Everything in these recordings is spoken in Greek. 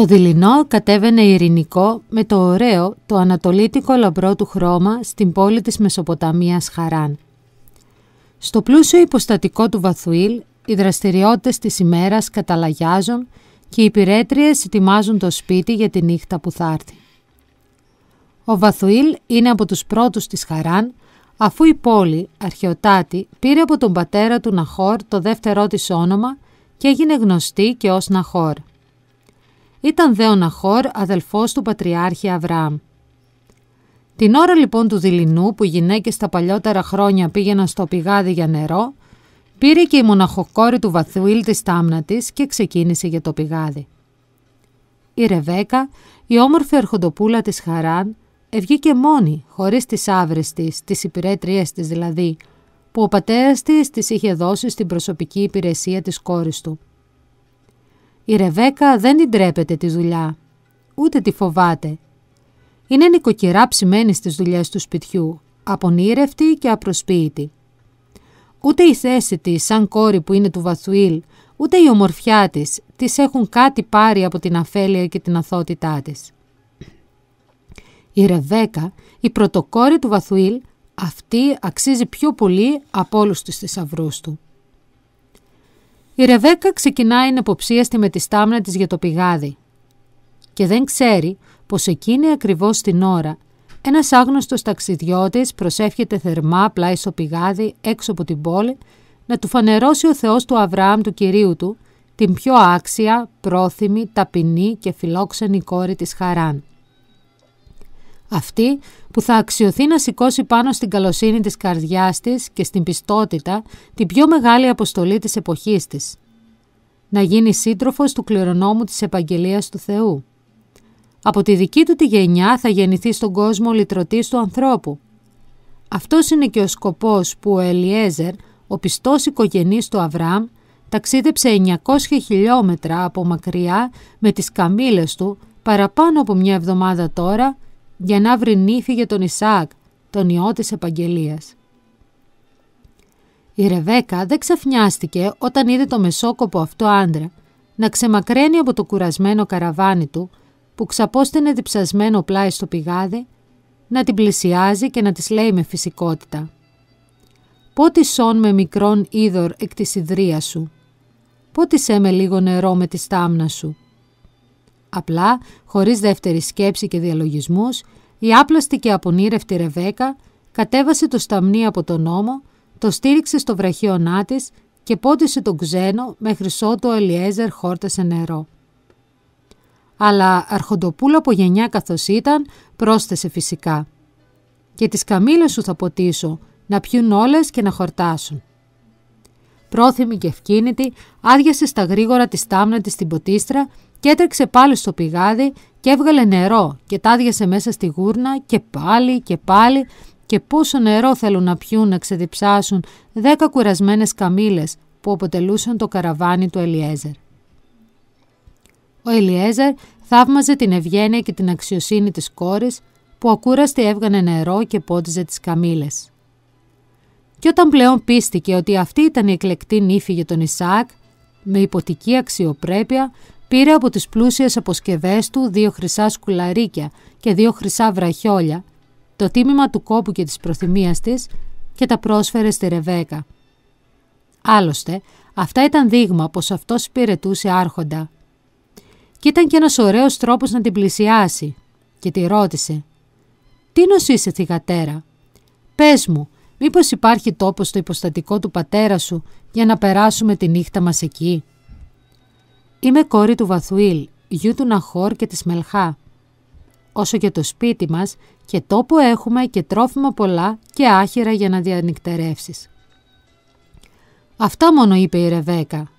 Το δειλινό κατέβαινε ειρηνικό με το ωραίο, το ανατολίτικο λαμπρό του χρώμα στην πόλη της Μεσοποταμίας Χαράν. Στο πλούσιο υποστατικό του Βαθουήλ, οι δραστηριότητες της ημέρας καταλαγιάζουν και οι πυρέτριες ετοιμάζουν το σπίτι για τη νύχτα που θα έρθει. Ο Βαθουήλ είναι από τους πρώτους της Χαράν, αφού η πόλη, αρχαιοτάτη, πήρε από τον πατέρα του Ναχόρ το δεύτερό της όνομα και έγινε γνωστή και ως Ναχόρ – ήταν δε ο αδελφός του Πατριάρχη Αβραάμ. Την ώρα λοιπόν του δειλινού που οι γυναίκες στα παλιότερα χρόνια πήγαιναν στο πηγάδι για νερό, πήρε και η μοναχοκόρη του Βαθουήλ τη τάμνα της και ξεκίνησε για το πηγάδι. Η Ρεβέκα, η όμορφη αρχοντοπούλα της Χαράν, ευγήκε μόνη, χωρίς τις άβρες της, τις υπηρέτριες της δηλαδή, που ο πατέρας της της είχε δώσει στην προσωπική υπηρεσία της κόρης του. Η Ρεβέκα δεν την τρέπεται τη δουλειά, ούτε τη φοβάται. Είναι νοικοκυρά ψημένη στις δουλειές του σπιτιού, απονήρευτη και απροσπίτη. Ούτε η θέση της σαν κόρη που είναι του Βαθουήλ, ούτε η ομορφιά της, της έχουν κάτι πάρει από την αφέλεια και την αθότητά της. Η Ρεβέκα, η πρωτοκόρη του Βαθουήλ, αυτή αξίζει πιο πολύ από όλους τους θησαυρούς του. Η Ρεβέκα ξεκινάει ανεποψίαστη με τη στάμνα της για το πηγάδι και δεν ξέρει πως εκείνη ακριβώς την ώρα ένας άγνωστος ταξιδιώτης προσεύχεται θερμά πλάι στο πηγάδι έξω από την πόλη να του φανερώσει ο Θεός του Αβραάμ του Κυρίου του την πιο άξια, πρόθυμη, ταπεινή και φιλόξενη κόρη της Χαράν αυτή που θα αξιωθεί να σηκώσει πάνω στην καλοσύνη της καρδιάς της και στην πιστότητα την πιο μεγάλη αποστολή της εποχής της. Να γίνει σύντροφος του κληρονόμου της επαγγελίας του Θεού. Από τη δική του τη γενιά θα γεννηθεί στον κόσμο λυτρωτής του ανθρώπου. Αυτός είναι και ο σκοπός που ο Ελιέζερ, ο πιστός οικογενής του Αβραάμ, ταξίδεψε 900 χιλιόμετρα από μακριά με τις καμήλες του παραπάνω από μια εβδομάδα τώρα για να βρει νύφη για τον Ισαάκ, τον ιό της επαγγελίας. Η Ρεβέκα δεν ξαφνιάστηκε όταν είδε το μεσόκοπο αυτό άντρα να ξεμακραίνει από το κουρασμένο καραβάνι του που ξαπόστενε διψασμένο πλάι στο πηγάδι, να την πλησιάζει και να της λέει με φυσικότητα σών με μικρόν είδωρ εκ της ιδρίας σου, σέ με λίγο νερό με τη στάμνα σου, Απλά, χωρίς δεύτερη σκέψη και διαλογισμούς, η άπλαστη και απονήρευτη Ρεβέκα κατέβασε το σταμνί από τον ώμο, το στήριξε στο βραχίωνά της και πότισε τον ξένο με χρυσό το Ελιέζερ χόρτασε νερό. Αλλά αρχοντοπούλα από γενιά καθώς ήταν, πρόσθεσε φυσικά. «Και τις καμήλες σου θα ποτίσω, να πιούν όλες και να χορτάσουν» πρόθυμη και ευκίνητη, άδειασε στα γρήγορα τη στάμνα της στην ποτίστρα και έτρεξε πάλι στο πηγάδι και έβγαλε νερό και τα άδειασε μέσα στη γούρνα και πάλι και πάλι και πόσο νερό θέλουν να πιούν να ξεδιψάσουν δέκα κουρασμένες καμήλες που αποτελούσαν το καραβάνι του Ελιέζερ. Ο Ελιέζερ θαύμαζε την ευγένεια και την αξιοσύνη της κόρης που ακούραστη έβγανε νερό και πότιζε τις καμήλες. Και όταν πλέον πίστηκε ότι αυτή ήταν η εκλεκτή νύφη για τον Ισαάκ, με υποτική αξιοπρέπεια πήρε από τις πλούσιες αποσκευές του δύο χρυσά σκουλαρίκια και δύο χρυσά βραχιόλια, το τίμημα του κόπου και της προθυμίας της και τα πρόσφερε στη Ρεβέκα. Άλλωστε, αυτά ήταν δείγμα πως αυτός υπηρετούσε άρχοντα. Και ήταν και ένας ωραίος τρόπος να την πλησιάσει και τη ρώτησε «Τι νοσείς, θυγατέρα, πες μου, Μήπως υπάρχει τόπος στο υποστατικό του πατέρα σου για να περάσουμε τη νύχτα μας εκεί. Είμαι κόρη του Βαθουήλ, γιού του Ναχόρ και της Μελχά. Όσο και το σπίτι μας και τόπο έχουμε και τρόφιμα πολλά και άχυρα για να διανυκτερεύσεις. Αυτά μόνο είπε η Ρεβέκα.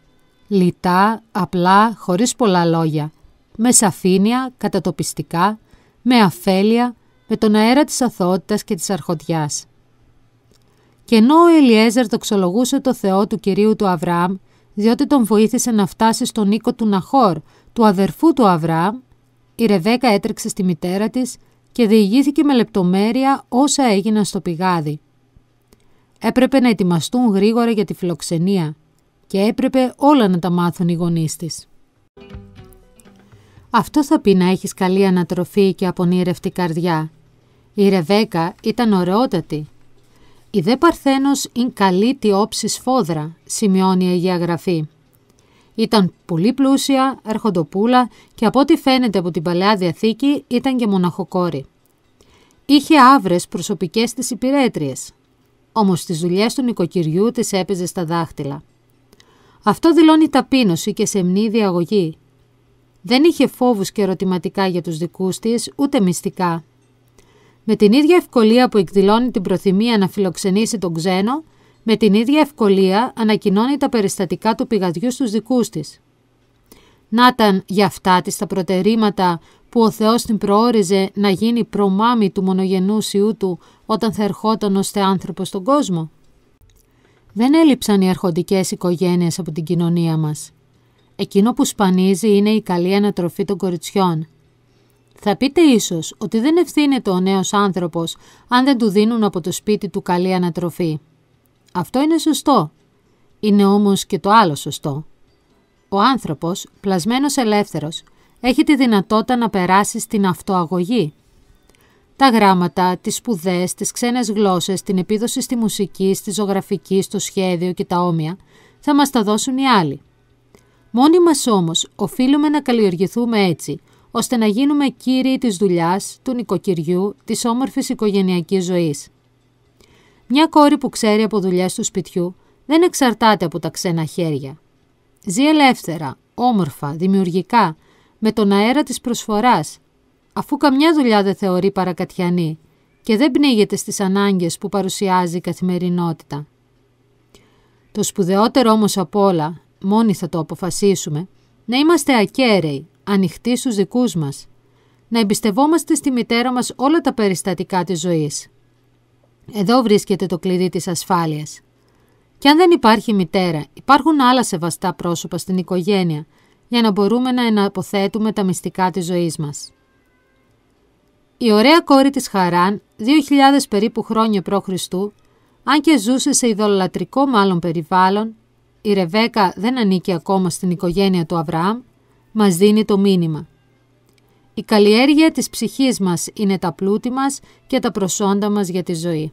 Λιτά, απλά, χωρίς πολλά λόγια. Με σαφήνεια, κατατοπιστικά, με αφέλεια, με τον αέρα της αθωότητας και της αρχοντιάς. Και ενώ ο Ελιέζερ δοξολογούσε το Θεό του κυρίου του Αβραάμ, διότι τον βοήθησε να φτάσει στον οίκο του Ναχόρ, του αδερφού του Αβραάμ, η Ρεβέκα έτρεξε στη μητέρα της και διηγήθηκε με λεπτομέρεια όσα έγιναν στο πηγάδι. Έπρεπε να ετοιμαστούν γρήγορα για τη φιλοξενία και έπρεπε όλα να τα μάθουν οι γονείς της. Αυτό θα πει να έχεις καλή ανατροφή και απονήρευτη καρδιά. Η Ρεβέκα ήταν ωραιότατη η δε Παρθένος ειν καλή όψη σφόδρα, σημειώνει η Αγία Γραφή. Ήταν πολύ πλούσια, αρχοντοπούλα και από ό,τι φαίνεται από την Παλαιά Διαθήκη ήταν και μοναχοκόρη. Είχε άβρες προσωπικές της υπηρέτριες, όμως τις δουλειές του νοικοκυριού τις έπαιζε στα δάχτυλα. Αυτό δηλώνει ταπείνωση και σεμνή διαγωγή. Δεν είχε φόβους και ερωτηματικά για τους δικούς της, ούτε μυστικά. Με την ίδια ευκολία που εκδηλώνει την προθυμία να φιλοξενήσει τον ξένο, με την ίδια ευκολία ανακοινώνει τα περιστατικά του πηγαδιού στους δικούς της. Να ήταν για αυτά της τα προτερήματα που ο Θεός την προόριζε να γίνει προμάμη του μονογενούς του όταν θα ερχόταν ως θεάνθρωπος στον κόσμο. Δεν έλειψαν οι αρχοντικές οικογένειες από την κοινωνία μας. Εκείνο που σπανίζει είναι η καλή ανατροφή των κοριτσιών – θα πείτε ίσως ότι δεν ευθύνεται ο νέος άνθρωπος αν δεν του δίνουν από το σπίτι του καλή ανατροφή. Αυτό είναι σωστό. Είναι όμως και το άλλο σωστό. Ο άνθρωπος, πλασμένος ελεύθερος, έχει τη δυνατότητα να περάσει στην αυτοαγωγή. Τα γράμματα, τις σπουδές, τις ξένες γλώσσες, την επίδοση στη μουσική, στη ζωγραφική, στο σχέδιο και τα όμοια, θα μας τα δώσουν οι άλλοι. Μόνοι μας όμως οφείλουμε να καλλιεργηθούμε έτσι, ώστε να γίνουμε κύριοι της δουλειάς, του νοικοκυριού, της όμορφης οικογενειακής ζωής. Μια κόρη που ξέρει από δουλειά του σπιτιού δεν εξαρτάται από τα ξένα χέρια. Ζει ελεύθερα, όμορφα, δημιουργικά, με τον αέρα της προσφοράς, αφού καμιά δουλειά δεν θεωρεί παρακατιανή και δεν πνίγεται στις ανάγκες που παρουσιάζει η καθημερινότητα. Το σπουδαιότερο όμως απ' όλα, μόνοι θα το αποφασίσουμε, να είμαστε ακέραιοι, ανοιχτή στους δικούς μας. Να εμπιστευόμαστε στη μητέρα μας όλα τα περιστατικά της ζωής. Εδώ βρίσκεται το κλειδί της ασφάλειας. Και αν δεν υπάρχει μητέρα, υπάρχουν άλλα σεβαστά πρόσωπα στην οικογένεια, για να μπορούμε να εναποθέτουμε τα μυστικά της ζωής μας. Η ωραία κόρη της Χαράν, 2.000 περίπου χρόνια π.Χ., αν και ζούσε σε ειδωλατρικό μάλλον περιβάλλον, η Ρεβέκα δεν ανήκει ακόμα στην οικογένεια του Αβραάμ, μας δίνει το μήνυμα. Η καλλιέργεια της ψυχής μας είναι τα πλούτη μας και τα προσόντα μας για τη ζωή.